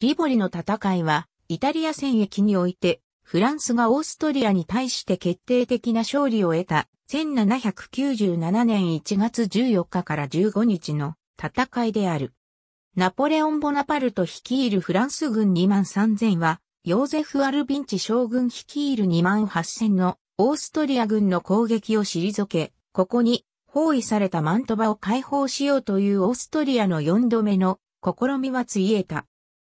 リボリの戦いは、イタリア戦役において、フランスがオーストリアに対して決定的な勝利を得た、1797年1月14日から15日の戦いである。ナポレオン・ボナパルト率いるフランス軍2万3000は、ヨーゼフ・アルビンチ将軍率いる2万8000のオーストリア軍の攻撃を退け、ここに包囲されたマントバを解放しようというオーストリアの4度目の試みはついえた。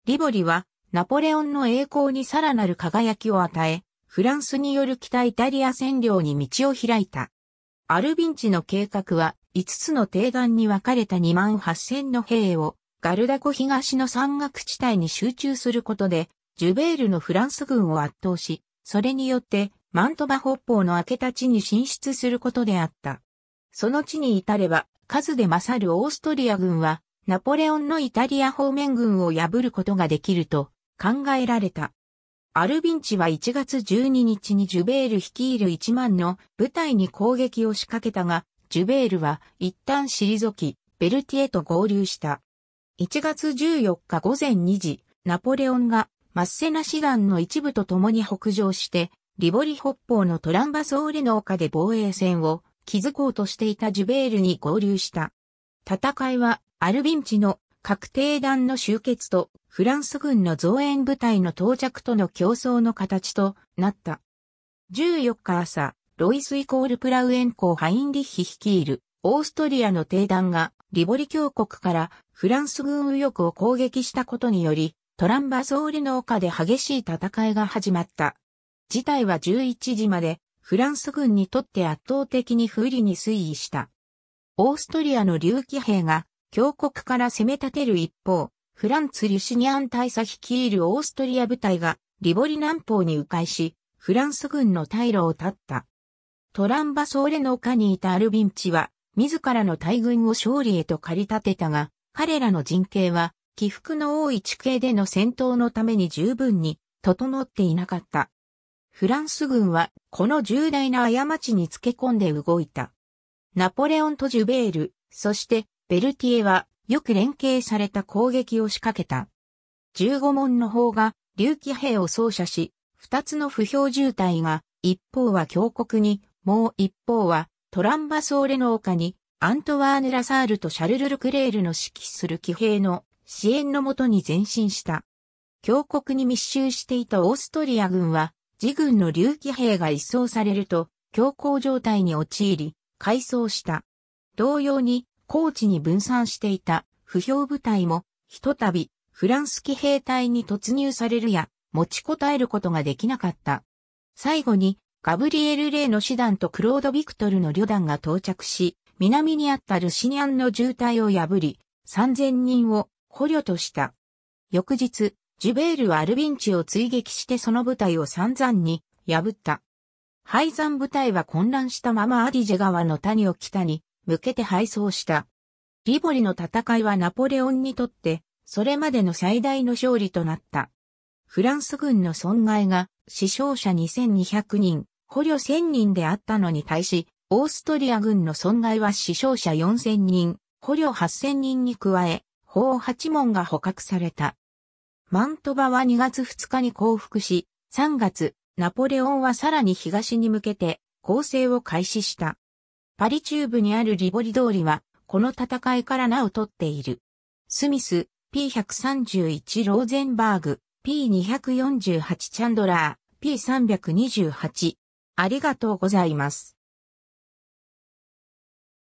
リボリは、ナポレオンの栄光にさらなる輝きを与え、フランスによる北イタリア占領に道を開いた。アルビンチの計画は、5つの定団に分かれた2万8000の兵を、ガルダコ東の山岳地帯に集中することで、ジュベールのフランス軍を圧倒し、それによって、マントバ北方の明けた地に進出することであった。その地に至れば、数で勝るオーストリア軍は、ナポレオンのイタリア方面軍を破ることができると考えられた。アルビンチは1月12日にジュベール率いる1万の部隊に攻撃を仕掛けたが、ジュベールは一旦退き、ベルティエと合流した。1月14日午前2時、ナポレオンがマッセナ師団の一部と共に北上して、リボリ北方のトランバソーレの丘で防衛線を築こうとしていたジュベールに合流した。戦いはアルビンチの確定団の集結とフランス軍の増援部隊の到着との競争の形となった。14日朝、ロイスイコールプラウエンコハインリッヒ率いるオーストリアの帝団がリボリ峡谷からフランス軍右翼を攻撃したことにより、トランバソーリの丘で激しい戦いが始まった。事態は11時までフランス軍にとって圧倒的に不利に推移した。オーストリアの竜起兵が強国から攻め立てる一方、フランツ・リュシニアン大佐率いるオーストリア部隊がリボリ南方に迂回し、フランス軍の退路を断った。トランバソーレの丘にいたアルビンチは、自らの大軍を勝利へと駆り立てたが、彼らの陣形は、起伏の多い地形での戦闘のために十分に整っていなかった。フランス軍は、この重大な過ちにつけ込んで動いた。ナポレオンとジュベール、そしてベルティエはよく連携された攻撃を仕掛けた。15門の方が竜騎兵を操作し、2つの不評渋滞が、一方は峡谷に、もう一方はトランバソーレの丘に、アントワーヌ・ラサールとシャルル・ルクレールの指揮する騎兵の支援のもとに前進した。峡谷に密集していたオーストリア軍は、自軍の竜騎兵が一掃されると、強行状態に陥り、改装した。同様に、高地に分散していた不評部隊も、ひとたびフランス騎兵隊に突入されるや、持ちこたえることができなかった。最後に、ガブリエル・レイの師団とクロード・ビクトルの旅団が到着し、南にあったルシニアンの渋滞を破り、3000人を捕虜とした。翌日、ジュベールアルビンチを追撃してその部隊を散々に破った。廃山部隊は混乱したままアディジェ川の谷を北に向けて敗走した。リボリの戦いはナポレオンにとって、それまでの最大の勝利となった。フランス軍の損害が死傷者2200人、捕虜1000人であったのに対し、オーストリア軍の損害は死傷者4000人、捕虜8000人に加え、砲八門が捕獲された。マントバは2月2日に降伏し、3月、ナポレオンはさらに東に向けて攻勢を開始した。パリ中部にあるリボリ通りは、この戦いから名を取っている。スミス、P131 ローゼンバーグ、P248 チャンドラー、P328。ありがとうございます。